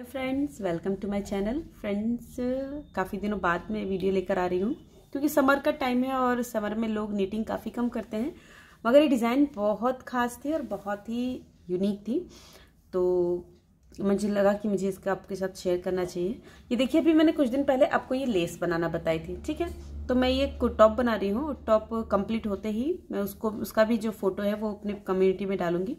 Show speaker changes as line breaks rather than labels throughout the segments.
hello friends welcome to my channel friends काफ़ी दिनों बाद मैं वीडियो लेकर आ रही हूँ क्योंकि समर का टाइम है और समर में लोग नीटिंग काफ़ी कम करते हैं मगर ये डिज़ाइन बहुत खास थी और बहुत ही यूनिक थी तो मुझे लगा कि मुझे इसका आपके साथ शेयर करना चाहिए ये देखिए अभी मैंने कुछ दिन पहले आपको ये लेस बनाना बताई थी ठीक है तो मैं ये टॉप बना रही हूँ टॉप कंप्लीट होते ही मैं उसको उसका भी जो फोटो है वो अपने कम्युनिटी में डालूंगी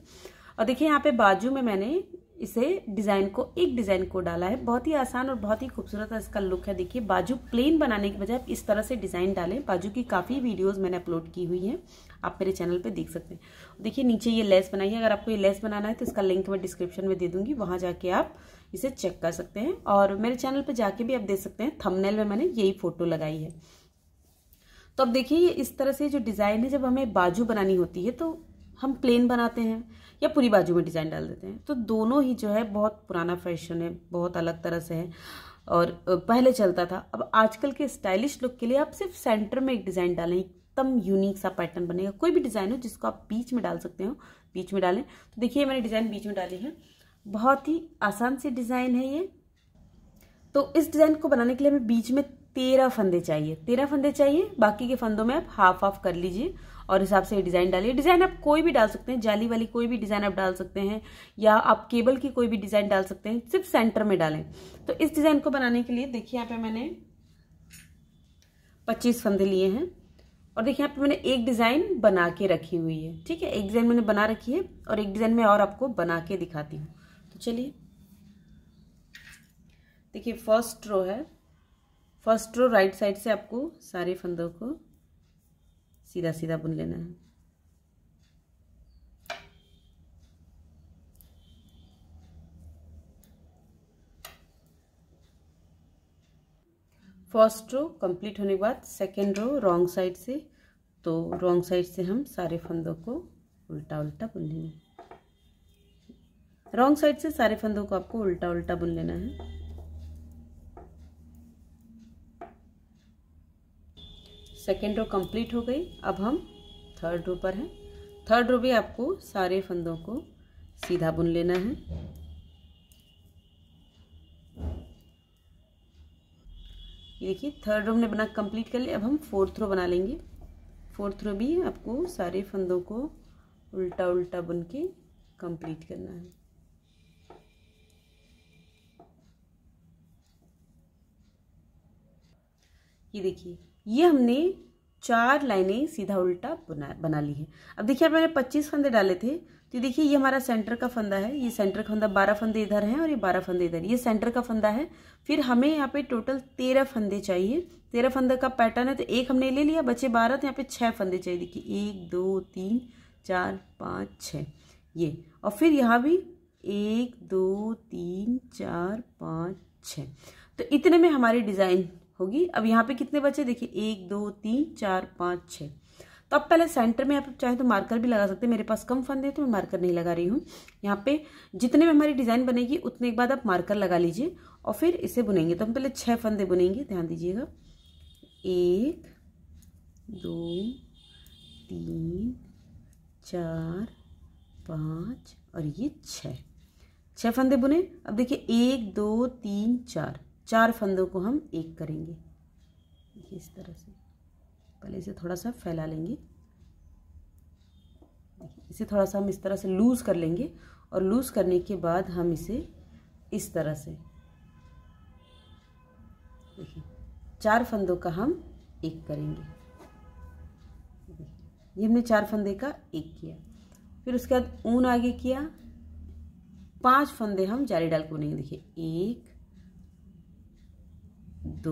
और देखिए यहाँ पे बाजू में मैंने इसे डिजाइन को एक डिजाइन को डाला है बहुत ही आसान और बहुत ही खूबसूरत इसका लुक है देखिए बाजू प्लेन बनाने के बजाय इस तरह से डिजाइन डालें बाजू की काफी वीडियोस मैंने अपलोड की हुई है आप मेरे चैनल पे देख सकते हैं देखिए नीचे ये लेस बनाइए अगर आपको ये लेस बनाना है तो इसका लिंक मैं डिस्क्रिप्शन में दे दूंगी वहां जाके आप इसे चेक कर सकते हैं और मेरे चैनल पर जाके भी आप देख सकते हैं थमनेल में मैंने यही फोटो लगाई है तो अब देखिए इस तरह से जो डिज़ाइन है जब हमें बाजू बनानी होती है तो हम प्लेन बनाते हैं या पूरी बाजू में डिज़ाइन डाल देते हैं तो दोनों ही जो है बहुत पुराना फैशन है बहुत अलग तरह से है और पहले चलता था अब आजकल के स्टाइलिश लुक के लिए आप सिर्फ सेंटर में एक डिज़ाइन डालें एकदम यूनिक सा पैटर्न बनेगा कोई भी डिज़ाइन हो जिसको आप बीच में डाल सकते हो बीच में डालें तो देखिए मैंने डिज़ाइन बीच में डाली है बहुत ही आसान सी डिज़ाइन है ये तो इस डिज़ाइन को बनाने के लिए हमें बीच में तेरह फंदे चाहिए तेरह फंदे चाहिए बाकी के फंदों में आप हाफ हाफ कर लीजिए और हिसाब से डिज़ाइन डालिए डिज़ाइन आप कोई भी डाल सकते हैं जाली वाली कोई भी डिज़ाइन आप डाल सकते हैं या आप केबल की कोई भी डिज़ाइन डाल सकते हैं सिर्फ सेंटर में डालें तो इस डिज़ाइन को बनाने के लिए देखिए यहाँ पे मैंने पच्चीस फंदे लिए हैं और देखिए यहाँ पे मैंने एक डिज़ाइन बना के रखी हुई है ठीक है एक डिज़ाइन मैंने बना रखी है और एक डिज़ाइन मैं और आपको बना के दिखाती हूँ तो चलिए देखिए फर्स्ट रो है फर्स्ट रो राइट साइड से आपको सारे फंदों को सीधा सीधा बुन लेना है फर्स्ट रो कंप्लीट होने के बाद सेकेंड रो रॉन्ग साइड से तो रॉन्ग साइड से हम सारे फंदों को उल्टा उल्टा बुन लेंगे रॉन्ग साइड से सारे फंदों को आपको उल्टा उल्टा बुन लेना है सेकेंड रो कंप्लीट हो गई अब हम थर्ड रो पर हैं थर्ड रो भी आपको सारे फंदों को सीधा बुन लेना है ये देखिए थर्ड रो हमने बना कंप्लीट कर लिया अब हम फोर्थ रो बना लेंगे फोर्थ रो भी आपको सारे फंदों को उल्टा उल्टा बुन के कंप्लीट करना है ये देखिए ये हमने चार लाइनें सीधा उल्टा बना बना ली है अब देखिए मैंने पच्चीस फंदे डाले थे तो देखिए ये हमारा सेंटर का फंदा है ये सेंटर का फंदा बारह फंदे इधर हैं और ये बारह फंदे इधर ये सेंटर का फंदा है फिर हमें यहाँ पे टोटल तेरह फंदे चाहिए तेरह फंदे का पैटर्न है तो एक हमने ले लिया बचे बारह तो यहाँ पे छः फंदे चाहिए देखिए एक दो तीन चार पाँच छ ये और फिर यहाँ भी एक दो तीन चार पाँच छ तो इतने में हमारी डिज़ाइन होगी अब यहाँ पे कितने बचे देखिए एक दो तीन चार पाँच छः तो अब पहले सेंटर में आप चाहे तो मार्कर भी लगा सकते हैं मेरे पास कम फंदे हैं तो मैं मार्कर नहीं लगा रही हूँ यहाँ पे जितने में हमारी डिज़ाइन बनेगी उतने के बाद आप मार्कर लगा लीजिए और फिर इसे बुनेंगे तो हम पहले छः फंदे बुनेंगे ध्यान दीजिएगा एक दो तीन चार पाँच और ये छः छः फंदे बुने अब देखिए एक दो तीन चार चार फंदों को हम एक करेंगे इस तरह से पहले इसे थोड़ा सा फैला लेंगे इसे थोड़ा सा हम इस तरह से लूज़ कर लेंगे और लूज़ करने के बाद हम इसे इस तरह से देखिए चार फंदों का हम एक करेंगे ये हमने चार फंदे का एक किया फिर उसके बाद ऊन आगे किया पांच फंदे हम जाली डाल को बनेंगे देखिए एक दो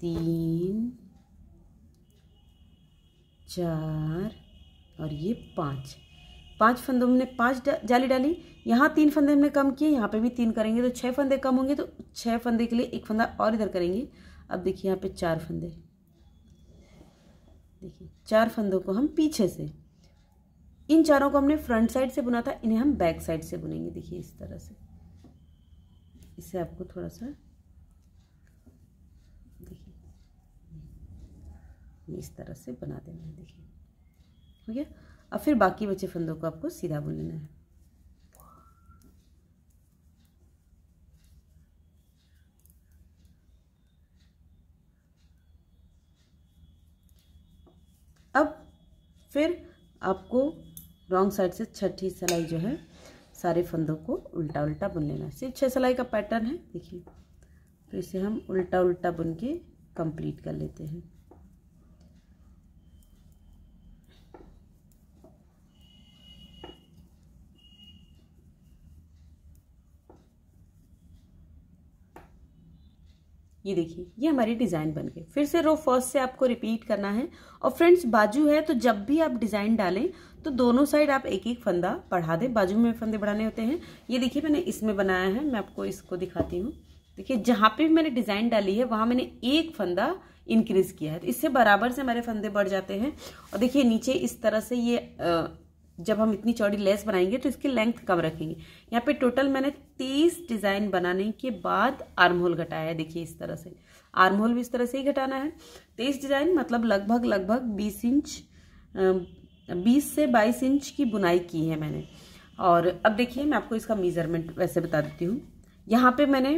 तीन चार और ये पांच पांच फंदों में हमने पांच जाली डाली यहाँ तीन फंदे हमने कम किए यहाँ पे भी तीन करेंगे तो छह फंदे कम होंगे तो छह फंदे के लिए एक फंदा और इधर करेंगे अब देखिए यहाँ पे चार फंदे देखिए चार फंदों को हम पीछे से इन चारों को हमने फ्रंट साइड से बुना था इन्हें हम बैक साइड से बुनेंगे देखिए इस तरह से इसे आपको थोड़ा सा देखिए इस तरह से बना देना है देखिए हो गया अब फिर बाकी बचे फंदों को आपको सीधा बुन लेना है अब फिर आपको रॉन्ग साइड से छठी सिलाई जो है सारे फंदों को उल्टा उल्टा बुन लेना सिर्फ छः सिलाई का पैटर्न है देखिए तो इसे हम उल्टा उल्टा बुन के कंप्लीट कर लेते हैं ये देखिए ये हमारी डिज़ाइन बन गई फिर से रो फर्स्ट से आपको रिपीट करना है और फ्रेंड्स बाजू है तो जब भी आप डिज़ाइन डालें तो दोनों साइड आप एक एक फंदा बढ़ा दें बाजू में फंदे बढ़ाने होते हैं ये देखिए मैंने इसमें बनाया है मैं आपको इसको दिखाती हूँ देखिए जहाँ पे भी मैंने डिज़ाइन डाली है वहाँ मैंने एक फंदा इंक्रीज़ किया है तो इससे बराबर से हमारे फंदे बढ़ जाते हैं और देखिए नीचे इस तरह से ये जब हम इतनी चौड़ी लेस बनाएंगे तो इसकी लेंथ कम रखेंगे यहाँ पे टोटल मैंने तीस डिज़ाइन बनाने के बाद आर्म होल घटाया है देखिए इस तरह से आर्म होल भी इस तरह से ही घटाना है तेईस डिज़ाइन मतलब लगभग लगभग बीस इंच बीस से बाईस इंच की बुनाई की है मैंने और अब देखिए मैं आपको इसका मेज़रमेंट वैसे बता देती हूँ यहाँ पे मैंने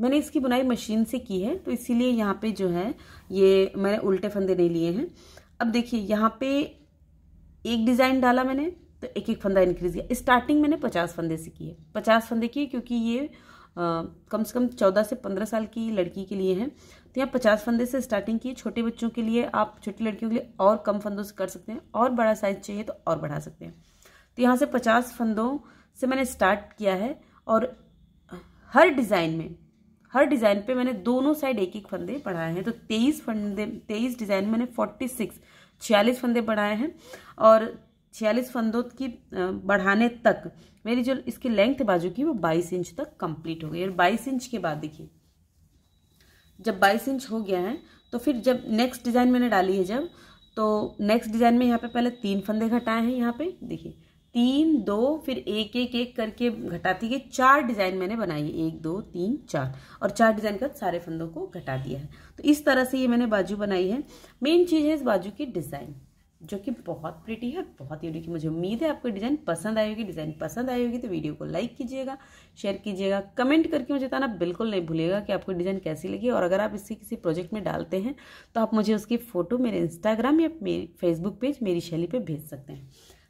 मैंने इसकी बुनाई मशीन से की है तो इसीलिए यहाँ पे जो है ये मैंने उल्टे फंदे नहीं लिए हैं अब देखिए यहाँ पे एक डिज़ाइन डाला मैंने तो एक एक फंदा इंक्रीज किया स्टार्टिंग मैंने पचास फंदे से किए पचास फंदे किए क्योंकि ये आ, कम से कम चौदह से पंद्रह साल की लड़की के लिए हैं तो यहाँ पचास फंदे से स्टार्टिंग की छोटे बच्चों के लिए आप छोटी लड़कियों के लिए और कम फंदों से कर सकते हैं और बड़ा साइज चाहिए तो और बढ़ा सकते हैं तो यहाँ से पचास फंदों से मैंने स्टार्ट किया है और हर डिज़ाइन में हर डिज़ाइन पे मैंने दोनों साइड एक एक फंदे बढ़ाए हैं तो तेईस फंदे तेईस डिज़ाइन मैंने फोर्टी सिक्स छियालीस फंदे बढ़ाए हैं और छियालीस फंदों की बढ़ाने तक मेरी जो इसकी लेंथ बाजू की वो बाईस इंच तक कंप्लीट हो गई और बाईस इंच के बाद देखिए जब बाईस इंच हो गया है तो फिर जब नेक्स्ट डिज़ाइन मैंने डाली है जब तो नेक्स्ट डिज़ाइन में यहाँ पे पहले तीन फंदे घटाए हैं यहाँ पे देखिए तीन दो फिर एक एक एक करके घटाती गई चार डिज़ाइन मैंने बनाई है एक दो तीन चार और चार डिज़ाइन कर सारे फंदों को घटा दिया है तो इस तरह से ये मैंने बाजू बनाई है मेन चीज़ है इस बाजू की डिज़ाइन जो कि बहुत प्रिटी है बहुत यूनिक मुझे उम्मीद है आपको डिज़ाइन पसंद आएगी डिज़ाइन पसंद आएगी होगी तो वीडियो को लाइक कीजिएगा शेयर कीजिएगा कमेंट करके मुझे बताना बिल्कुल नहीं भूलिएगा कि आपको डिज़ाइन कैसी लगी और अगर आप इसे किसी प्रोजेक्ट में डालते हैं तो आप मुझे उसकी फ़ोटो मेरे इंस्टाग्राम या मेरे फेसबुक पेज मेरी शैली पर भेज सकते हैं